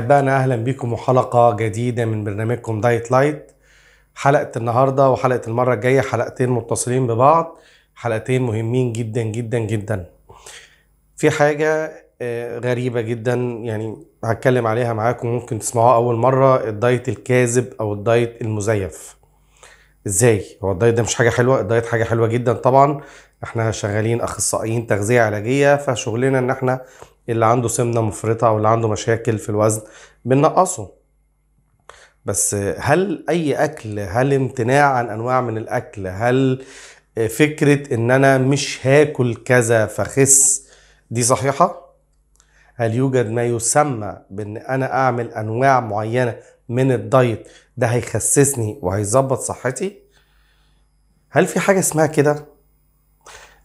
احبائنا اهلا بكم وحلقه جديده من برنامجكم دايت لايت حلقه النهارده وحلقه المره الجايه حلقتين متصلين ببعض حلقتين مهمين جدا جدا جدا في حاجه آه، غريبه جدا يعني هتكلم عليها معاكم ممكن تسمعوها اول مره الدايت الكاذب او الدايت المزيف ازاي هو الدايت ده مش حاجه حلوه الدايت حاجه حلوه جدا طبعا احنا شغالين اخصائيين تغذيه علاجيه فشغلنا ان احنا اللي عنده سمنه مفرطه او اللي عنده مشاكل في الوزن بننقصه بس هل اي اكل هل امتناع عن انواع من الاكل هل فكره ان انا مش هاكل كذا فخس دي صحيحه هل يوجد ما يسمى بان انا اعمل انواع معينه من الدايت ده هيخسسني وهيظبط صحتي هل في حاجه اسمها كده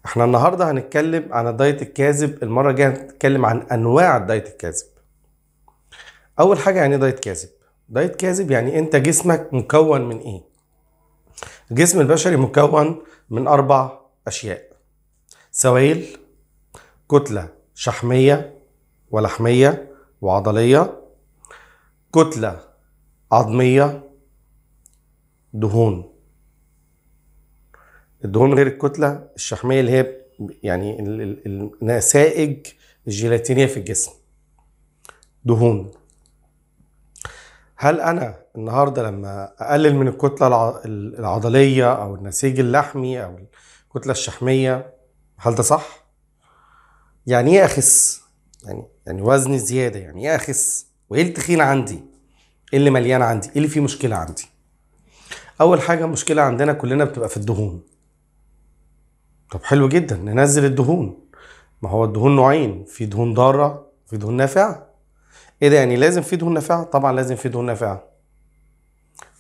احنا النهارده هنتكلم عن الدايت الكاذب المره الجايه هنتكلم عن انواع الدايت الكاذب اول حاجه يعني إيه دايت كاذب دايت كاذب يعني انت جسمك مكون من ايه الجسم البشري مكون من اربع اشياء سوائل كتله شحميه ولحميه وعضليه كتله عظميه دهون الدهون غير الكتله الشحميه اللي هي يعني النسائج الجيلاتينيه في الجسم دهون هل انا النهارده لما اقلل من الكتله العضليه او النسيج اللحمي او الكتله الشحميه هل ده صح يعني ايه اخس يعني يعني وزني زياده يعني ايه اخس وايه التخين عندي ايه اللي مليان عندي ايه اللي فيه مشكله عندي اول حاجه مشكله عندنا كلنا بتبقى في الدهون طب حلو جدا ننزل الدهون ما هو الدهون نوعين في دهون ضاره وفي دهون نافعه ايه ده يعني لازم في دهون نافعه طبعا لازم في دهون نافعه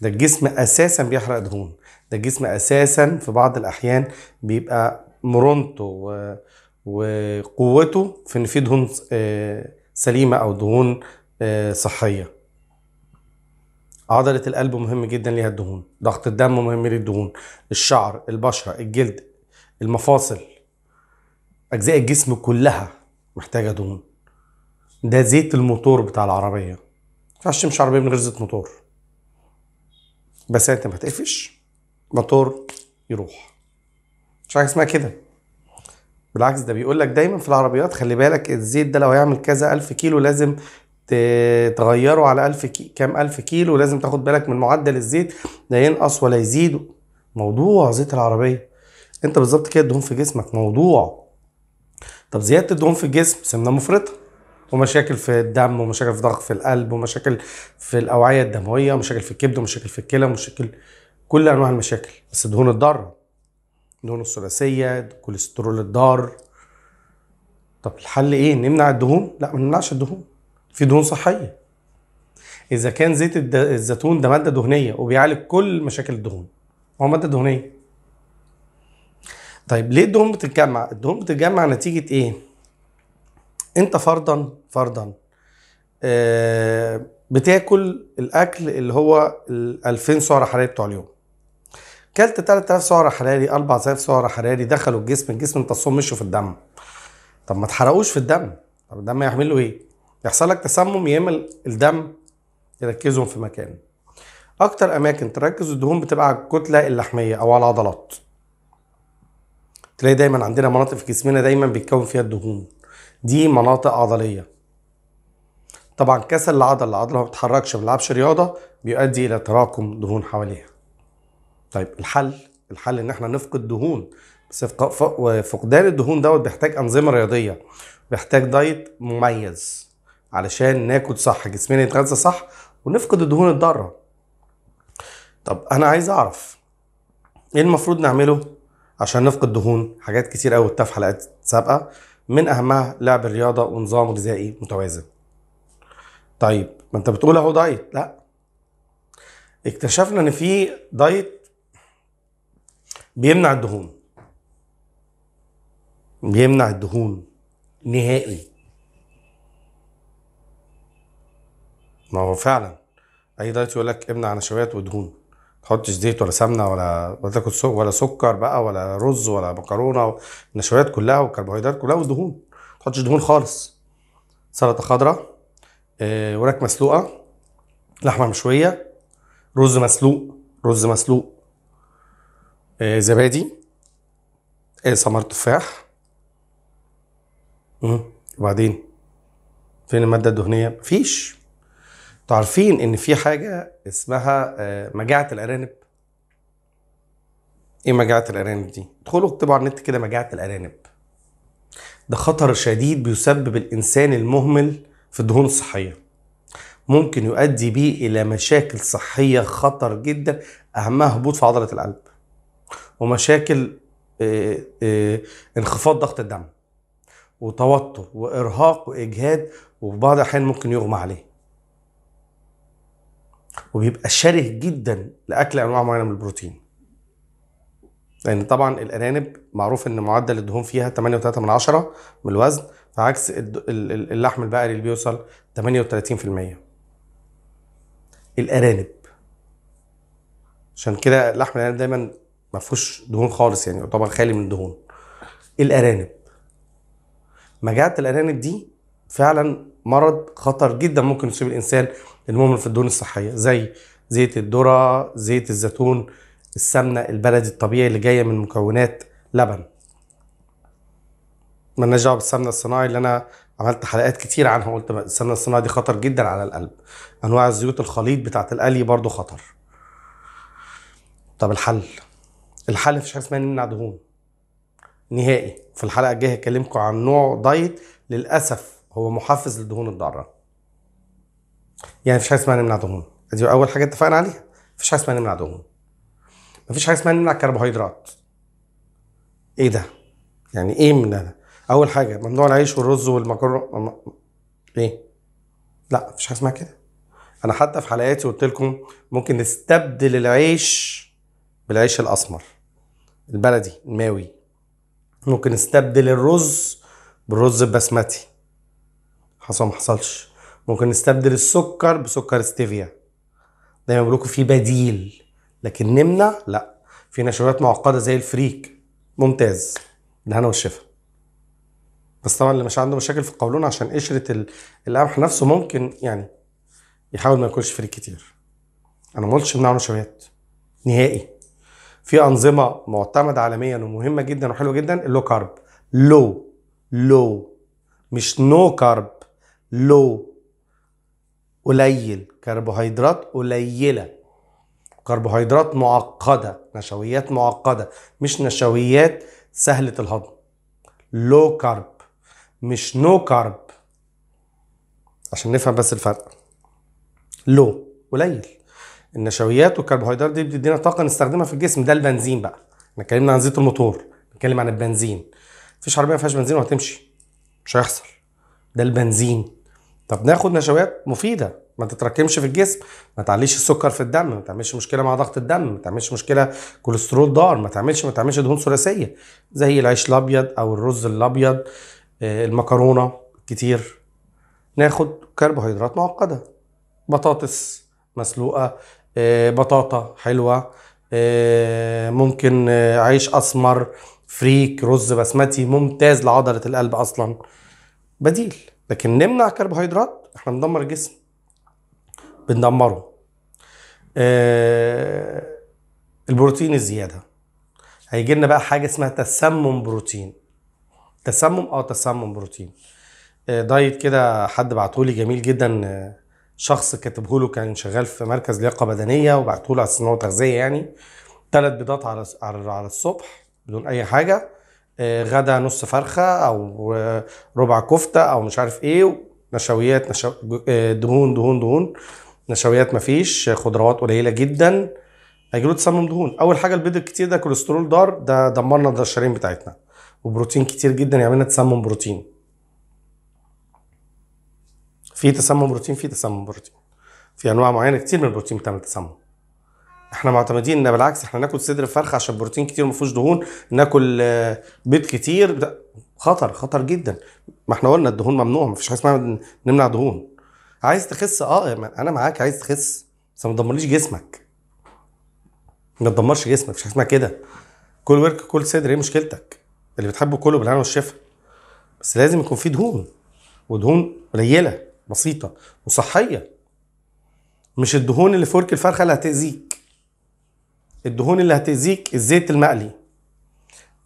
ده الجسم اساسا بيحرق دهون ده الجسم اساسا في بعض الاحيان بيبقى مرونته و... وقوته في ان في دهون آه، سليمه او دهون آه، صحيه عضله القلب مهم جدا ليها الدهون ضغط الدم مهم للدهون الشعر البشره الجلد المفاصل اجزاء الجسم كلها محتاجه دهون ده زيت الموتور بتاع العربيه ما ينفعش تمشي عربيه من غير زيت موتور بس انت ما تقفش موتور يروح مش حاجه اسمها كده بالعكس ده بيقول لك دايما في العربيات خلي بالك الزيت ده لو هيعمل كذا الف كيلو لازم تغيره على ألف كي... كام ألف كيلو لازم تاخد بالك من معدل الزيت لا ينقص ولا يزيد موضوع زيت العربية انت بالظبط كده الدهون في جسمك موضوع طب زياده الدهون في الجسم سمنه مفرطه ومشاكل في الدم ومشاكل في ضغط في القلب ومشاكل في الاوعيه الدمويه ومشاكل في الكبد ومشاكل في الكلى ومشاكل كل انواع المشاكل بس الدهون الضاره الدهون الثلاثيه الكوليسترول الضار طب الحل ايه نمنع الدهون لا ما نمنعش الدهون في دهون صحيه اذا كان زيت الزيتون ده ماده دهنيه وبيعالج كل مشاكل الدهون هو ماده دهنيه طيب ليه الدهون بتتجمع؟ الدهون بتتجمع نتيجة ايه؟ انت فرضا فرضا آه بتاكل الاكل اللي هو ال 2000 سعرة حرارية بتوع اليوم كلت 3000 سعرة حراري 4000 سعرة حراري دخلوا الجسم الجسم امتصهم مشوا في الدم طب ما اتحرقوش في الدم طب الدم هيعمل له ايه يحصل لك تسمم يا اما الدم يركزهم في مكان اكتر اماكن تركز الدهون بتبقى على الكتله اللحميه او على العضلات تلاقي دايما عندنا مناطق في جسمنا دايما بيتكون فيها الدهون دي مناطق عضليه طبعا كسل العضل العضله ما بتتحركش ما بتلعبش رياضه بيؤدي الى تراكم دهون حواليها طيب الحل الحل ان احنا نفقد دهون بس فقدان الدهون دوت بيحتاج انظمه رياضيه بيحتاج دايت مميز علشان ناكل صح جسمنا يتغذى صح ونفقد الدهون الضاره طب انا عايز اعرف ايه المفروض نعمله عشان نفقد دهون حاجات كتير قوي في حلقات سابقه من اهمها لعب الرياضه ونظام غذائي متوازن طيب ما انت بتقول اهو دايت لا اكتشفنا ان في دايت بيمنع الدهون بيمنع الدهون نهائي ما هو فعلا اي دايت يقول لك امنع نشويات ودهون تحطش زيت ولا سمنه ولا ولا تاكل ولا سكر بقى ولا رز ولا مكرونه النشويات كلها والكربوهيدرات كلها والدهون ما تحطش دهون خالص سلطه خضراء آه، وراك مسلوقه لحمه مشويه رز مسلوق رز مسلوق آه، زبادي آه، سمر تفاح وبعدين فين الماده الدهنيه مفيش تعرفين ان في حاجه اسمها آه، مجاعه الارانب ايه مجاعه الارانب دي ادخلوا اكتبوا على النت كده مجاعه الارانب ده خطر شديد بيسبب الانسان المهمل في الدهون الصحيه ممكن يؤدي بيه الى مشاكل صحيه خطر جدا اهمها هبوط في عضله القلب ومشاكل آه، آه، انخفاض ضغط الدم وتوتر وارهاق واجهاد وفي بعض الاحيان ممكن يغمى عليه وبيبقى شره جدا لاكل انواع معينه من البروتين لان طبعا الارانب معروف ان معدل الدهون فيها 8.3 من عشرة من الوزن فعكس اللحم البقري اللي بيوصل 38% الارانب عشان كده لحم الارانب دايما ما فيهوش دهون خالص يعني يعتبر خالي من الدهون الارانب مجاعه الارانب دي فعلا مرض خطر جدا ممكن يصيب الانسان المهم في الدهون الصحيه زي زيت الذره زيت الزيتون السمنه البلدي الطبيعي اللي جايه من مكونات لبن مالناش دعوه بالسمنه الصناعي اللي انا عملت حلقات كتير عنها قلت السمنه الصناعي دي خطر جدا على القلب انواع الزيوت الخليط بتاعه القلي برضو خطر طب الحل الحل مفيش حاجه اسمها نمنع دهون نهائي في الحلقه الجايه هكلمكم عن نوع دايت للاسف هو محفز للدهون الضاره يعني مفيش حاجه اسمها نمنع دهون دي اول حاجه اتفقنا عليها مفيش حاجه اسمها نمنع دهون مفيش حاجه اسمها نمنع كربوهيدرات ايه ده يعني ايه من ده اول حاجه ممنوع العيش والرز والمكرونه ايه لا مفيش حاجه اسمها كده انا حتى في حلقاتي قلت لكم ممكن نستبدل العيش بالعيش الاسمر البلدي الماوي ممكن نستبدل الرز بالرز البسمتي حصل ما حصلش ممكن نستبدل السكر بسكر ستيفيا دايما بقول لكم في بديل لكن نمنع لا في نشويات معقده زي الفريك ممتاز الهنا والشفا بس طبعا اللي مش عنده مشاكل في القولون عشان قشره القمح نفسه ممكن يعني يحاول ما ياكلش فريك كتير انا ما قلتش امنعوا نشويات نهائي في انظمه معتمده عالميا ومهمه جدا وحلوه جدا اللو كارب لو لو مش نو كارب لو قليل كربوهيدرات قليله كربوهيدرات معقده نشويات معقده مش نشويات سهله الهضم لو كارب مش نو كارب عشان نفهم بس الفرق لو قليل النشويات والكربوهيدرات دي بتدينا طاقه نستخدمها في الجسم ده البنزين بقى احنا اتكلمنا عن زيت الموتور اتكلم عن البنزين مفيش عربيه ما فيهاش بنزين وهتمشي مش هيحصل ده البنزين طب ناخد نشويات مفيده ما تتراكمش في الجسم ما تعليش السكر في الدم ما تعملش مشكله مع ضغط الدم ما تعملش مشكله كوليسترول ضار ما تعملش ما تعملش دهون ثلاثيه زي العيش الابيض او الرز الابيض آه، المكرونه كتير ناخد كربوهيدرات معقده بطاطس مسلوقه آه، بطاطا حلوه آه، ممكن عيش اسمر فريك رز بسمتي ممتاز لعضله القلب اصلا بديل لكن نمنع كربوهيدرات احنا بندمر الجسم بندمره آه البروتين الزياده هيجي لنا بقى حاجه اسمها تسمم بروتين تسمم اه تسمم بروتين آه دايت كده حد بعته لي جميل جدا آه، شخص كاتبه له كان شغال في مركز لياقه بدنيه وبعته له على الصناعه هو تغذيه يعني ثلاث بيضات على على الصبح بدون اي حاجه آه، غدا نص فرخه او آه، ربع كفته او مش عارف ايه نشويات نشو... آه، دهون دهون دهون نشويات مفيش خضروات قليله جدا هيجيله تصمم دهون اول حاجه البيض الكتير ده كوليسترول ضار ده دمرنا الشرايين بتاعتنا وبروتين كتير جدا يعملنا تسمم بروتين في تسمم بروتين في تسمم بروتين في انواع معينه كتير من البروتين بتعمل تسمم احنا معتمدين ان بالعكس احنا ناكل صدر فرخه عشان بروتين كتير وما فيهوش دهون ناكل آه، بيض كتير خطر خطر جدا ما احنا قلنا الدهون ممنوع ما فيش حاجه اسمها نمنع دهون عايز تخس اه انا معاك عايز تخس بس ما تدمرليش جسمك ما تدمرش جسمك مفيش حاجه اسمها كده كل ورك كل صدر ايه مشكلتك اللي بتحبه كله بالهنا والشفا بس لازم يكون فيه دهون ودهون قليله بسيطه وصحيه مش الدهون اللي في ورك الفرخه اللي هتاذيك الدهون اللي هتأذيك الزيت المقلي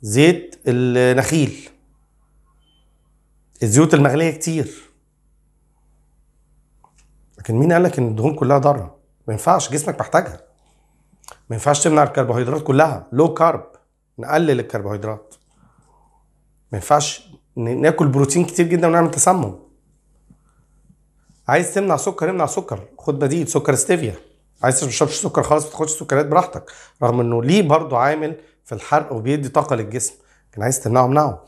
زيت النخيل الزيوت المغلية كتير لكن مين قالك ان الدهون كلها ضارة ما ينفعش جسمك محتاجها ما ينفعش تمنع الكربوهيدرات كلها لو كارب نقلل الكربوهيدرات ما ينفعش ناكل بروتين كتير جدا ونعمل تسمم عايز تمنع سكر امنع سكر خد بديل سكر ستيفيا عايز تشربش سكر خالص ما تاخدش سكريات براحتك رغم انه ليه برضه عامل في الحرق وبيدي طاقه للجسم كان عايز تمنعه امنعه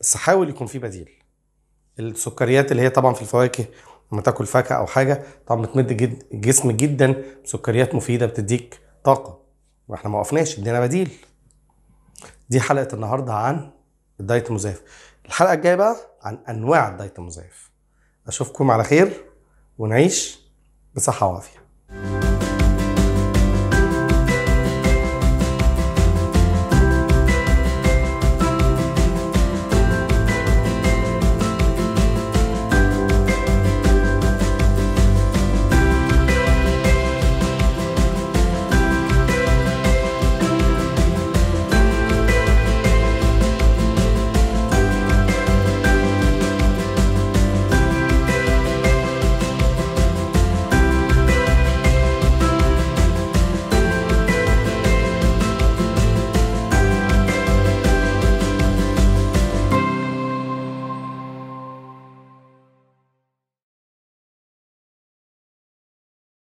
بس حاول يكون في بديل السكريات اللي هي طبعا في الفواكه لما تاكل فاكهه او حاجه طبعا بتمد جد الجسم جدا بسكريات مفيده بتديك طاقه واحنا ما وقفناش ادينا بديل دي حلقه النهارده عن الدايت المزيف الحلقه الجايه بقى عن انواع الدايت المزيف اشوفكم على خير ونعيش بصحه وعافيه